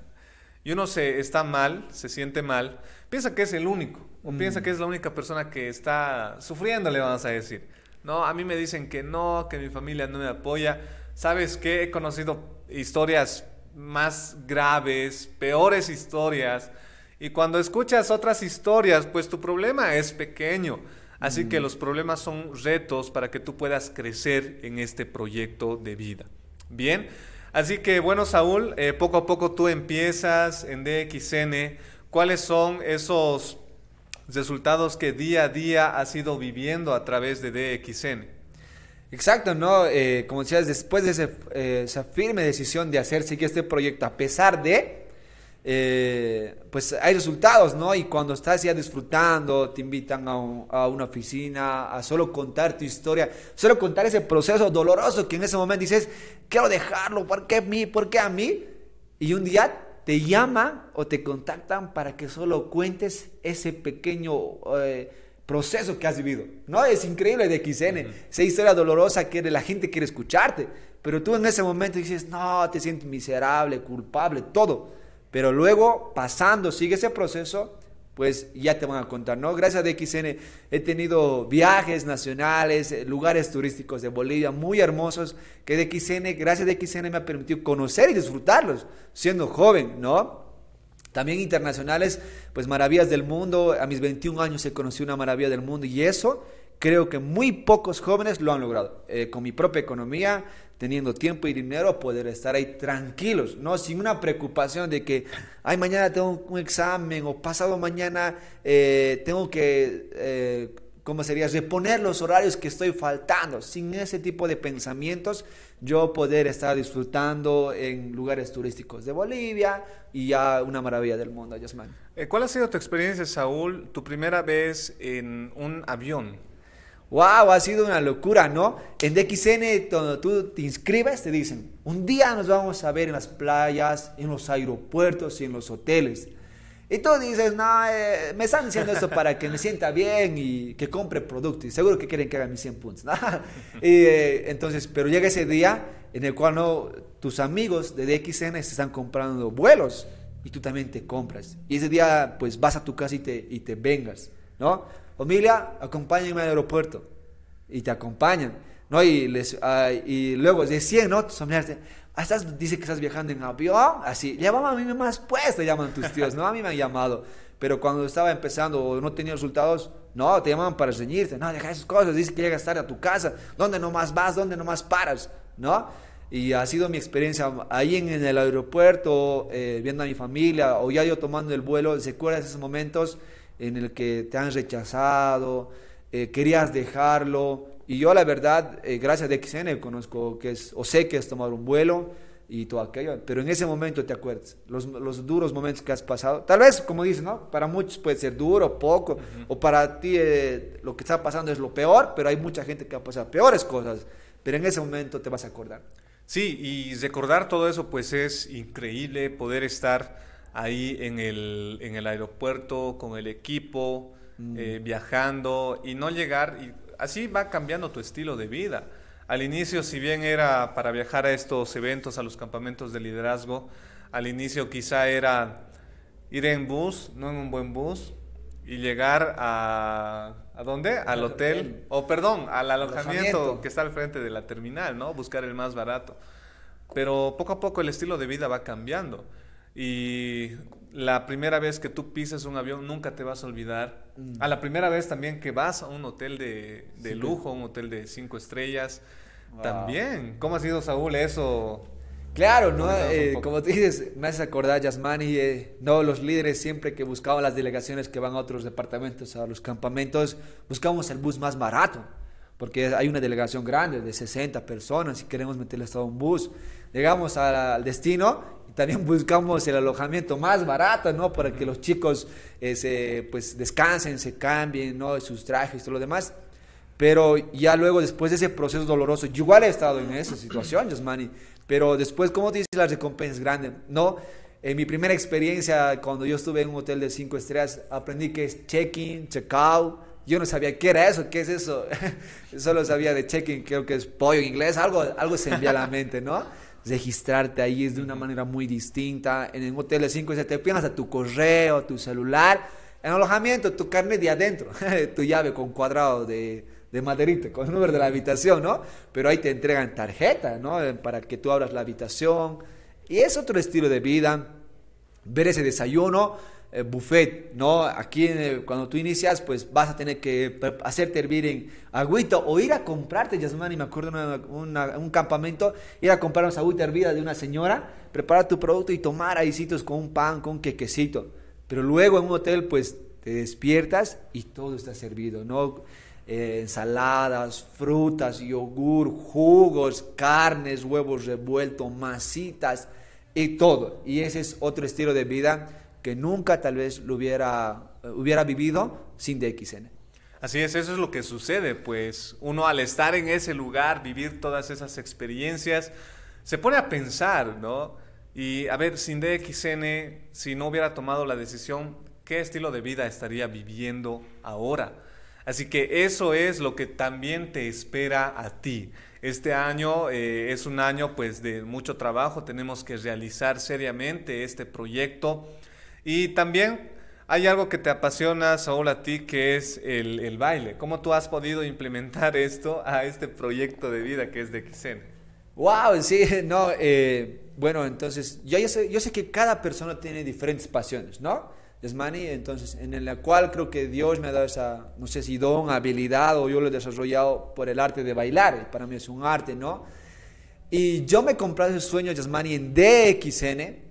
y uno se está mal, se siente mal, piensa que es el único o piensa mm. que es la única persona que está sufriendo, le vamos a decir. No, a mí me dicen que no, que mi familia no me apoya. ¿Sabes qué? He conocido historias más graves, peores historias. Y cuando escuchas otras historias, pues tu problema es pequeño. Así que mm. los problemas son retos para que tú puedas crecer en este proyecto de vida. Bien, así que bueno Saúl, eh, poco a poco tú empiezas en DXN. ¿Cuáles son esos resultados que día a día has ido viviendo a través de DXN. Exacto, ¿no? Eh, como decías, después de eh, esa firme decisión de hacer seguir este proyecto, a pesar de, eh, pues hay resultados, ¿no? Y cuando estás ya disfrutando, te invitan a, a, una oficina, a solo contar tu historia, solo contar ese proceso doloroso que en ese momento dices, quiero dejarlo, ¿por qué a mí? ¿Por qué a mí? Y un día te llama o te contactan para que solo cuentes ese pequeño eh, proceso que has vivido. No, es increíble de XN, esa historia dolorosa que la gente quiere escucharte, pero tú en ese momento dices, no, te sientes miserable, culpable, todo. Pero luego, pasando, sigue ese proceso, pues ya te van a contar, ¿no? Gracias a DXN he tenido viajes nacionales, eh, lugares turísticos de Bolivia muy hermosos, que DXN, gracias a DXN me ha permitido conocer y disfrutarlos, siendo joven, ¿no? También internacionales, pues maravillas del mundo, a mis 21 años se conoció una maravilla del mundo y eso creo que muy pocos jóvenes lo han logrado. Eh, con mi propia economía, teniendo tiempo y dinero, poder estar ahí tranquilos, ¿no? Sin una preocupación de que, ay, mañana tengo un examen o pasado mañana eh, tengo que, eh, ¿cómo sería? Reponer los horarios que estoy faltando. Sin ese tipo de pensamientos, yo poder estar disfrutando en lugares turísticos de Bolivia y ya una maravilla del mundo, Yasmani. Eh, ¿Cuál ha sido tu experiencia, Saúl, tu primera vez en un avión? wow, ha sido una locura, ¿no? En DXN, cuando tú te inscribes, te dicen, un día nos vamos a ver en las playas, en los aeropuertos y en los hoteles. Y tú dices, no, eh, me están diciendo esto para que me sienta bien y que compre producto. Y seguro que quieren que haga mis 100 puntos. ¿no? Eh, entonces, pero llega ese día en el cual no, tus amigos de DXN se están comprando vuelos y tú también te compras. Y ese día, pues, vas a tu casa y te, y te vengas, ¿no? familia, acompáñenme al aeropuerto. Y te acompañan, ¿no? Y, les, ah, y luego decían ¿no? Tus ah, estás, dice que estás viajando en avión, así, llamaban a mí más, pues te llaman tus tíos, ¿no? A mí me han llamado, pero cuando estaba empezando o no tenía resultados, no, te llamaban para ceñirte, no, deja esas cosas, dice que llegas estar a tu casa, ¿dónde nomás vas, dónde nomás paras, ¿no? Y ha sido mi experiencia ahí en, el aeropuerto, eh, viendo a mi familia, o ya yo tomando el vuelo, ¿se acuerdan esos momentos? en el que te han rechazado, eh, querías dejarlo. Y yo la verdad, eh, gracias a XN, conozco que es, o sé que has tomado un vuelo y todo aquello, pero en ese momento te acuerdas, los, duros momentos que has pasado, tal vez como dices, ¿no? Para muchos puede ser duro, poco, o para ti eh, lo que está pasando es lo peor, pero hay mucha gente que ha pasado peores cosas, pero en ese momento te vas a acordar. Sí, y recordar todo eso pues es increíble, poder estar ahí en el, aeropuerto, con el equipo, mm. eh, viajando y no llegar. Y así va cambiando tu estilo de vida. Al inicio, si bien era para viajar a estos eventos, a los campamentos de liderazgo, al inicio quizá era ir en bus, no en un buen bus, y llegar a... ¿A dónde? Al hotel. O perdón, al alojamiento, alojamiento, que está al frente de la terminal, ¿no? Buscar el más barato. Pero poco a poco el estilo de vida va cambiando. Y la primera vez que tú pisas un avión nunca te vas a olvidar. Mm. A la primera vez también que vas a un hotel de, lujo, un hotel de cinco estrellas, también. ¿Cómo ha sido, Saúl, eso? Claro, ¿no? Eh, como te dices, me haces acordar, Yasmani, eh, no, los líderes siempre que buscaban las delegaciones que van a otros departamentos, a los campamentos, buscamos el bus más barato, porque hay una delegación grande de 60 personas y queremos meterles todo un bus. Llegamos al destino también buscamos el alojamiento más barato, ¿no? Para que los chicos eh, se, pues, descansen, se cambien, ¿no? Sus trajes, y todo lo demás. Pero ya luego, después de ese proceso doloroso, yo igual he estado en esa situación, Josmani. Pero después, ¿cómo te dices las recompensas grande, No, en mi primera experiencia, cuando yo estuve en un hotel de cinco estrellas, aprendí que es check-in, check-out. Yo no sabía qué era eso, qué es eso. Solo sabía de check-in, creo que es pollo en inglés, algo, algo se envía a la mente, ¿no? registrarte ahí es de una manera muy distinta. En el hotel de 5 te piernas a tu correo, tu celular. En alojamiento, tu carnet de adentro, tu llave con cuadrado de, de maderita, con el número de la habitación, ¿no? Pero ahí te entregan tarjeta, ¿no? Eh, para que tú abras la habitación. Y es otro estilo de vida. Ver ese desayuno eh, buffet, ¿no? Aquí eh, cuando tú inicias, pues vas a tener que hacerte hervir en ...agüito... o ir a comprarte, Yasmani, me acuerdo ...en un campamento, ir a comprar una agüita hervida de una señora, preparar tu producto y tomar ahícitos con un pan, con un quequecito. Pero luego en un hotel, pues te despiertas y todo está servido, ¿no? Eh, ensaladas, frutas, yogur, jugos, carnes, huevos revueltos, masitas y todo. Y ese es otro estilo de vida que nunca tal vez lo hubiera, eh, hubiera vivido sin DXN. Así es, eso es lo que sucede, pues uno al estar en ese lugar, vivir todas esas experiencias, se pone a pensar, ¿no? Y a ver, sin DXN, si no hubiera tomado la decisión, ¿qué estilo de vida estaría viviendo ahora? Así que eso es lo que también te espera a ti. Este año eh, es un año pues de mucho trabajo, tenemos que realizar seriamente este proyecto y también hay algo que te apasiona, Saúl, a ti, que es el, baile. ¿Cómo tú has podido implementar esto a este proyecto de vida que es de XN? ¡Wow! Sí, no. Eh, bueno, entonces, yo, sé, que cada persona tiene diferentes pasiones, ¿no? Desmani, entonces, en la cual creo que Dios me ha dado esa, no sé si don, habilidad, o yo lo he desarrollado por el arte de bailar, para mí es un arte, ¿no? Y yo me comprado ese sueño, Yasmani, en DXN,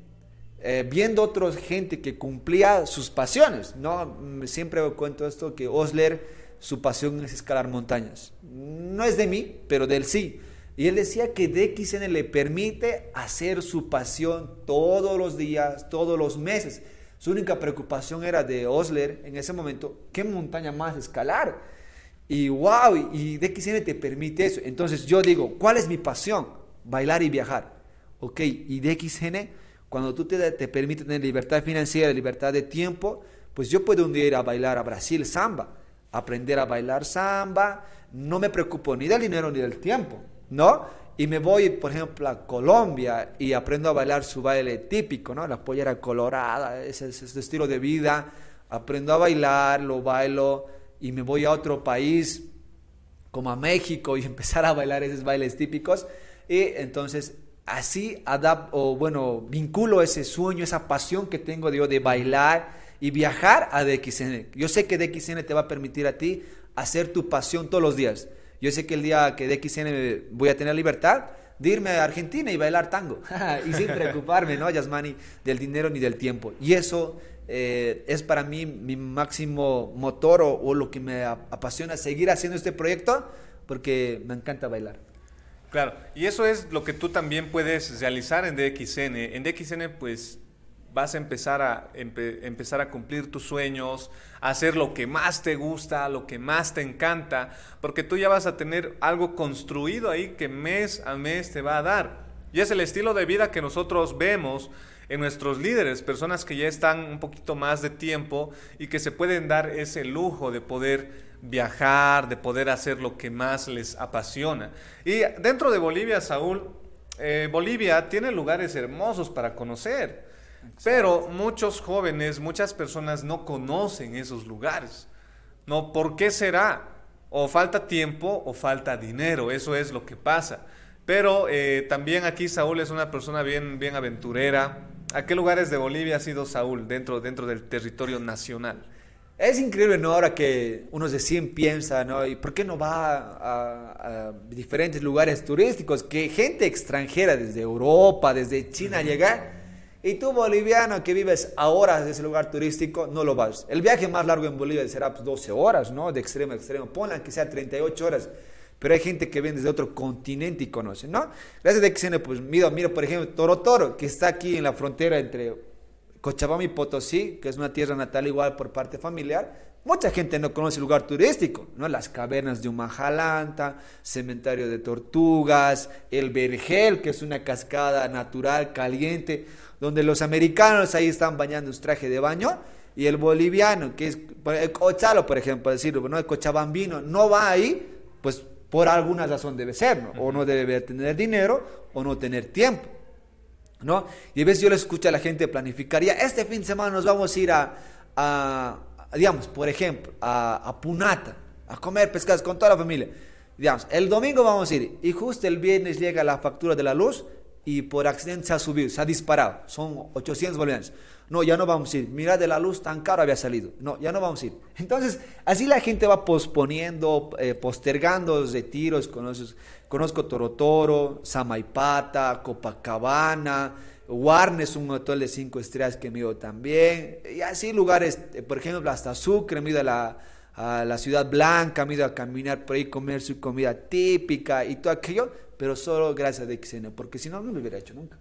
eh, viendo otra gente que cumplía sus pasiones, ¿no? Mm, siempre cuento esto que Osler, su pasión es escalar montañas. No es de mí, pero del sí. Y él decía que DXN le permite hacer su pasión todos los días, todos los meses. Su única preocupación era de Osler en ese momento, ¿qué montaña más escalar? Y wow, y DXN te permite eso. Entonces yo digo, ¿cuál es mi pasión? Bailar y viajar. Ok, y DXN cuando tú te, te permites tener libertad financiera, libertad de tiempo, pues yo puedo un día ir a bailar a Brasil samba, aprender a bailar samba, no me preocupo ni del dinero ni del tiempo, ¿no? Y me voy, por ejemplo, a Colombia y aprendo a bailar su baile típico, ¿no? La pollera colorada, ese, ese estilo de vida, aprendo a bailar, lo bailo y me voy a otro país como a México y empezar a bailar esos bailes típicos. Y entonces así adapto, o bueno, vinculo ese sueño, esa pasión que tengo de, bailar y viajar a DXN. Yo sé que DXN te va a permitir a ti hacer tu pasión todos los días. Yo sé que el día que DXN voy a tener libertad, de irme a Argentina y bailar tango. y sin preocuparme, ¿no, Yasmani? Del dinero ni del tiempo. Y eso eh, es para mí mi máximo motor o lo que me apasiona seguir haciendo este proyecto porque me encanta bailar. Claro, y eso es lo que tú también puedes realizar en DXN. En DXN, pues vas a empezar a, empezar a cumplir tus sueños, a hacer lo que más te gusta, lo que más te encanta, porque tú ya vas a tener algo construido ahí que mes a mes te va a dar. Y es el estilo de vida que nosotros vemos en nuestros líderes, personas que ya están un poquito más de tiempo y que se pueden dar ese lujo de poder viajar, de poder hacer lo que más les apasiona. Y dentro de Bolivia, Saúl, eh, Bolivia tiene lugares hermosos para conocer, pero muchos jóvenes, muchas personas no conocen esos lugares. ¿No? ¿Por qué será? O falta tiempo o falta dinero, eso es lo que pasa. Pero eh, también aquí Saúl es una persona bien, bien aventurera. ¿A qué lugares de Bolivia ha sido Saúl dentro, dentro del territorio nacional? Es increíble, ¿no? Ahora que uno 100 piensa, ¿no? ¿Y por qué no va a, diferentes lugares turísticos? Que gente extranjera desde Europa, desde China llega. Y tú, boliviano, que vives a horas ese lugar turístico, no lo vas. El viaje más largo en Bolivia será 12 pues, horas, ¿no? De extremo a extremo. Ponla que sea 38 horas. Pero hay gente que viene desde otro continente y conoce, ¿no? Gracias a XN, pues mira, miro, por ejemplo, Toro Toro, que está aquí en la frontera entre Cochabamba y Potosí, que es una tierra natal igual por parte familiar, mucha gente no conoce el lugar turístico, ¿no? Las cavernas de Humajalanta, cementerio de tortugas, el Vergel, que es una cascada natural caliente, donde los americanos ahí están bañando un traje de baño, y el boliviano, que es el cochalo, por ejemplo, decirlo, El cochabambino no va ahí, pues por alguna razón debe ser, ¿no? O no debe tener dinero o no tener tiempo. ¿no? Y a veces yo le escucho a la gente planificar, este fin de semana nos vamos a ir a, digamos, por ejemplo, a, Punata, a comer pescados con toda la familia. Digamos, el domingo vamos a ir y justo el viernes llega la factura de la luz y por accidente se ha subido, se ha disparado, son 800 bolivianos. No, ya no vamos a ir. Mira de la luz, tan caro había salido. No, ya no vamos a ir. Entonces, así la gente va posponiendo, eh, postergando los retiros. Conozco, conozco Toro, Samaipata, Copacabana, Warnes, un hotel de cinco estrellas que me también. Y así lugares, eh, por ejemplo, hasta Sucre, me a la, la Ciudad Blanca, me a caminar por ahí, comer su comida típica y todo aquello pero solo gracias a DXN, porque si no, no lo hubiera hecho nunca.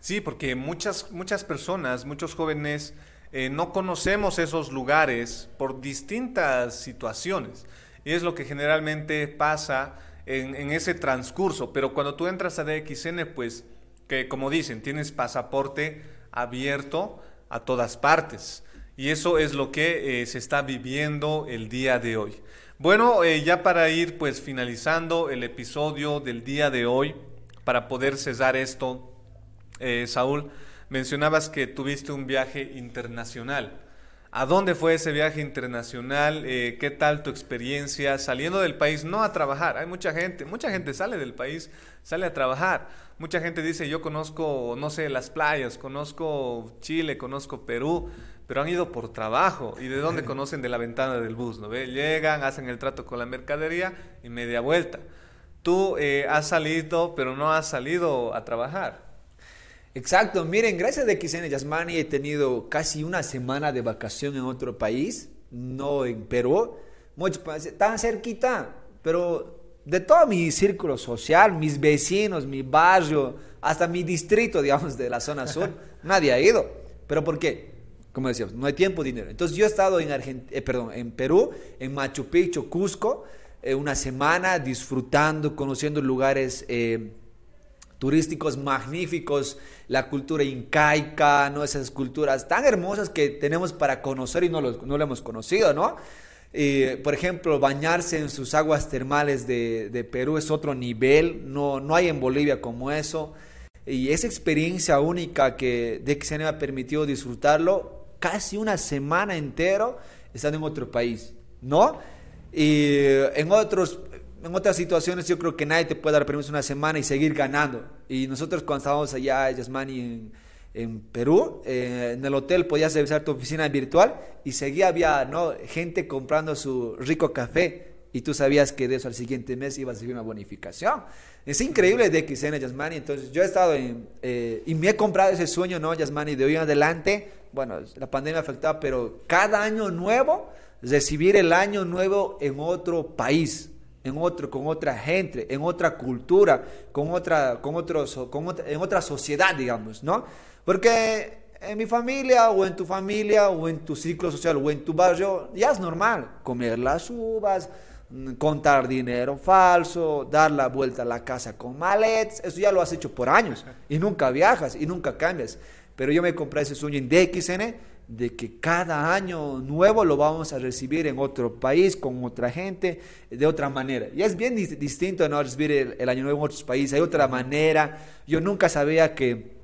Sí, porque muchas, muchas personas, muchos jóvenes, eh, no conocemos esos lugares por distintas situaciones. Y es lo que generalmente pasa en, ese transcurso. Pero cuando tú entras a DXN, pues, que como dicen, tienes pasaporte abierto a todas partes. Y eso es lo que eh, se está viviendo el día de hoy. Bueno, eh, ya para ir pues finalizando el episodio del día de hoy, para poder cesar esto, eh, Saúl, mencionabas que tuviste un viaje internacional. ¿A dónde fue ese viaje internacional? Eh, ¿Qué tal tu experiencia saliendo del país? No a trabajar. Hay mucha gente, mucha gente sale del país, sale a trabajar. Mucha gente dice, yo conozco, no sé, las playas, conozco Chile, conozco Perú, pero han ido por trabajo. ¿Y de dónde conocen? De la ventana del bus, ¿no ve? Llegan, hacen el trato con la mercadería y media vuelta. Tú eh, has salido, pero no has salido a trabajar. Exacto, miren, gracias de Kisene Yasmani he tenido casi una semana de vacación en otro país, no en Perú, muchos pues, tan cerquita, pero de todo mi círculo social, mis vecinos, mi barrio, hasta mi distrito, digamos, de la zona sur, nadie ha ido. ¿Pero por qué? como decíamos, no hay tiempo, dinero. Entonces yo he estado en, eh, en Perú, en Machu Picchu, Cusco, eh, una semana disfrutando, conociendo lugares eh, turísticos magníficos, la cultura incaica, ¿no? esas culturas tan hermosas que tenemos para conocer y no, no lo hemos conocido, ¿no? por ejemplo, bañarse en sus aguas termales de, Perú es otro nivel, no, no hay en Bolivia como eso. Y esa experiencia única que de que se me ha permitido disfrutarlo, casi una semana entero estando en otro país, ¿no? Y en, otros, en otras situaciones yo creo que nadie te puede dar permiso una semana y seguir ganando. Y nosotros cuando estábamos allá, Yasmani, en, Perú, eh, en el hotel podías revisar tu oficina virtual y seguía había ¿no? gente comprando su rico café y tú sabías que de eso al siguiente mes ibas a recibir una bonificación. Es increíble de XN Yasmani, entonces yo he estado en, eh, y me he comprado ese sueño, ¿no, Yasmani? De hoy en adelante bueno, la pandemia afectaba, pero cada año nuevo, recibir el año nuevo en otro país, en otro, con otra gente, en otra cultura, con otra, con otros, en otra sociedad, digamos, ¿no? Porque en mi familia o en tu familia o en tu ciclo social o en tu barrio ya es normal comer las uvas, mm, contar dinero falso, dar la vuelta a la casa con malets, eso ya lo has hecho por años y nunca viajas y nunca cambias. Pero yo me compré ese sueño en DXN de que cada año nuevo lo vamos a recibir en otro país, con otra gente, de otra manera. Y es bien distinto no recibir el, año nuevo en otros países, hay otra manera. Yo nunca sabía que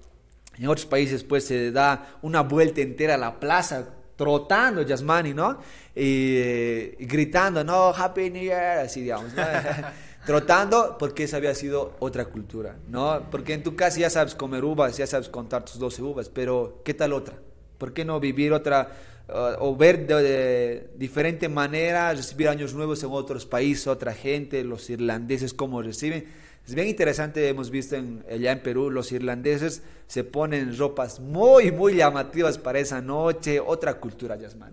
en otros países pues se da una vuelta entera a la plaza trotando Yasmani, ¿no? Y, gritando, no, Happy New Year, así digamos. ¿no? Trotando porque esa había sido otra cultura, ¿no? Porque en tu casa ya sabes comer uvas, ya sabes contar tus 12 uvas, pero ¿qué tal otra? ¿Por qué no vivir otra uh, o ver de, diferente manera, recibir años nuevos en otros países, otra gente, los irlandeses cómo reciben? Es bien interesante, hemos visto en, allá en Perú, los irlandeses se ponen ropas muy, muy llamativas para esa noche, otra cultura, Yasmán.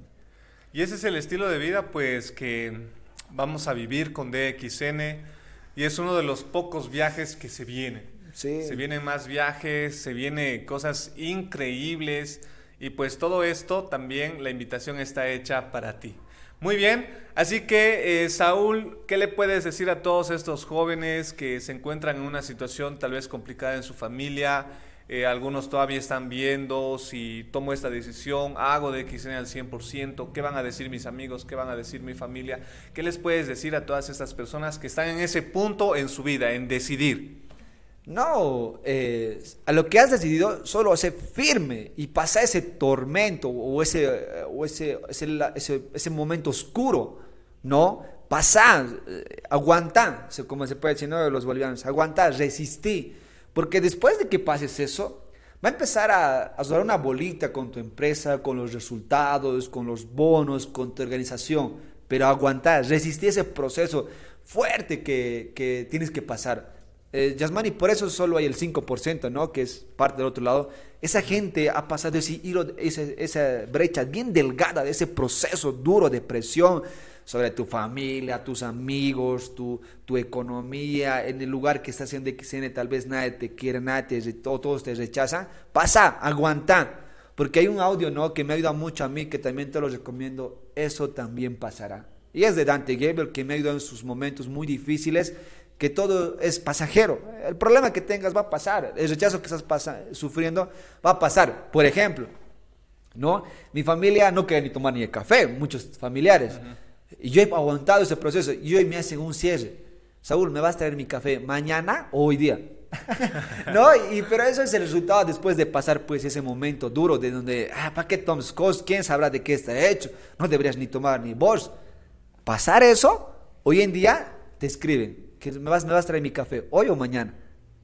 Y ese es el estilo de vida, pues, que vamos a vivir con DXN y es uno de los pocos viajes que se vienen. Se vienen más viajes, se vienen cosas increíbles y pues todo esto también la invitación está hecha para ti. Muy bien, así que eh, Saúl, ¿qué le puedes decir a todos estos jóvenes que se encuentran en una situación tal vez complicada en su familia? Eh, algunos todavía están viendo si tomo esta decisión, hago de XN al 100%, qué van a decir mis amigos, qué van a decir mi familia, qué les puedes decir a todas estas personas que están en ese punto en su vida, en decidir. No, eh, a lo que has decidido, solo sé firme y pasa ese tormento o ese, o ese, ese, ese, momento oscuro, ¿no? pasar, eh, aguanta, como se puede decir ¿no? los bolivianos, aguanta, resistí porque después de que pases eso, va a empezar a, a una bolita con tu empresa, con los resultados, con los bonos, con tu organización. Pero aguantar, resistir ese proceso fuerte que, que tienes que pasar. Eh, Yasmani, por eso solo hay el 5%, ¿no? Que es parte del otro lado. Esa gente ha pasado esa brecha bien delgada de ese proceso duro de presión, sobre tu familia, tus amigos, tu, tu economía, en el lugar que estás haciendo XN tal vez nadie te quiere, nadie te, todos te rechazan, pasa, aguanta. Porque hay un audio, ¿no? Que me ayuda mucho a mí, que también te lo recomiendo. Eso también pasará. Y es de Dante Gabriel, que me ayuda en sus momentos muy difíciles, que todo es pasajero. El problema que tengas va a pasar. El rechazo que estás sufriendo va a pasar. Por ejemplo, ¿no? Mi familia no quiere ni tomar ni el café, muchos familiares y yo he aguantado ese proceso y hoy me hacen un cierre. Saúl, ¿me vas a traer mi café mañana o hoy día? ¿No? Y, pero eso es el resultado después de pasar pues ese momento duro de donde, ah, ¿para qué Tom's cosas? ¿Quién sabrá de qué está hecho? No deberías ni tomar ni vos. Pasar eso, hoy en día te escriben, que me vas, me a traer mi café, hoy o mañana.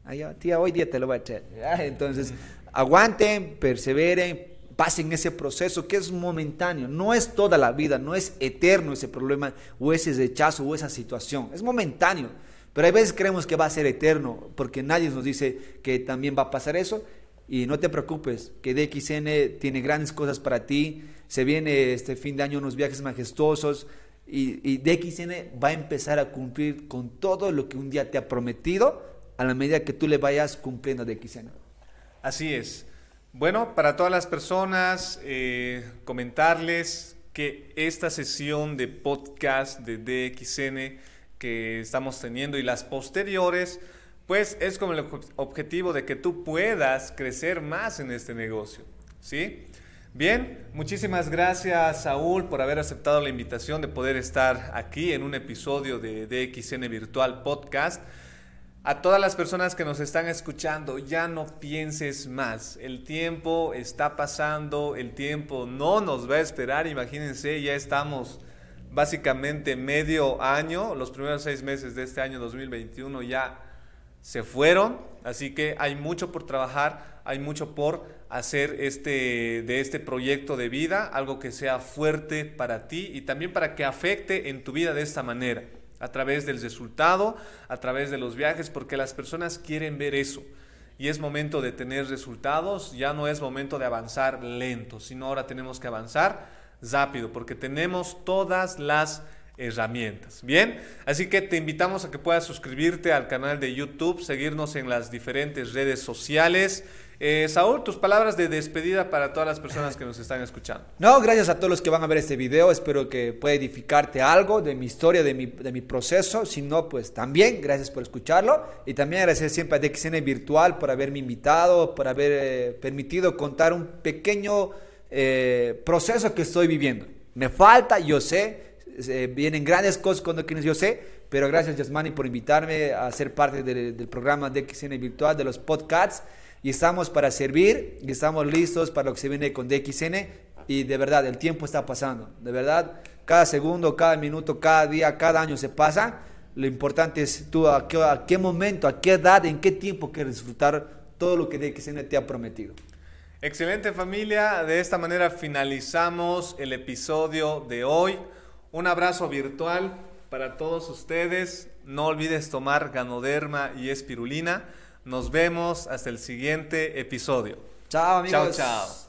Ay, tía, hoy día te lo voy a traer. Ah, entonces, aguanten, perseveren, pasen ese proceso que es momentáneo, no es toda la vida, no es eterno ese problema o ese rechazo o esa situación, es momentáneo. Pero hay veces creemos que va a ser eterno porque nadie nos dice que también va a pasar eso y no te preocupes, que DXN tiene grandes cosas para ti, se viene este fin de año unos viajes majestuosos y, y DXN va a empezar a cumplir con todo lo que un día te ha prometido a la medida que tú le vayas cumpliendo a DXN. Así es. Bueno, para todas las personas, eh, comentarles que esta sesión de podcast de DXN que estamos teniendo y las posteriores, pues es como el objetivo de que tú puedas crecer más en este negocio, ¿sí? Bien, muchísimas gracias Saúl por haber aceptado la invitación de poder estar aquí en un episodio de DXN Virtual Podcast. A todas las personas que nos están escuchando, ya no pienses más. El tiempo está pasando, el tiempo no nos va a esperar. Imagínense, ya estamos básicamente medio año, los primeros seis meses de este año 2021 ya se fueron, así que hay mucho por trabajar, hay mucho por hacer este, de este proyecto de vida, algo que sea fuerte para ti y también para que afecte en tu vida de esta manera a través del resultado, a través de los viajes, porque las personas quieren ver eso. Y es momento de tener resultados, ya no es momento de avanzar lento, sino ahora tenemos que avanzar rápido, porque tenemos todas las herramientas. Bien, así que te invitamos a que puedas suscribirte al canal de YouTube, seguirnos en las diferentes redes sociales eh, Saúl, tus palabras de despedida para todas las personas que nos están escuchando. No, gracias a todos los que van a ver este video. Espero que pueda edificarte algo de mi historia, de mi, proceso. Si no, pues también gracias por escucharlo. Y también gracias siempre a DXN Virtual por haberme invitado, por haber eh, permitido contar un pequeño eh, proceso que estoy viviendo. Me falta, yo sé. vienen grandes cosas cuando quienes yo sé. Pero gracias, Yasmani, por invitarme a ser parte del, del programa DXN Virtual, de los podcasts y estamos para servir y estamos listos para lo que se viene con DXN y de verdad el tiempo está pasando, de verdad cada segundo, cada minuto, cada día, cada año se pasa, lo importante es tú a qué, a qué momento, a qué edad, en qué tiempo quieres disfrutar todo lo que DXN te ha prometido. Excelente familia, de esta manera finalizamos el episodio de hoy. Un abrazo virtual para todos ustedes. No olvides tomar ganoderma y espirulina. Nos vemos hasta el siguiente episodio. Chao amigos. Chao, chao.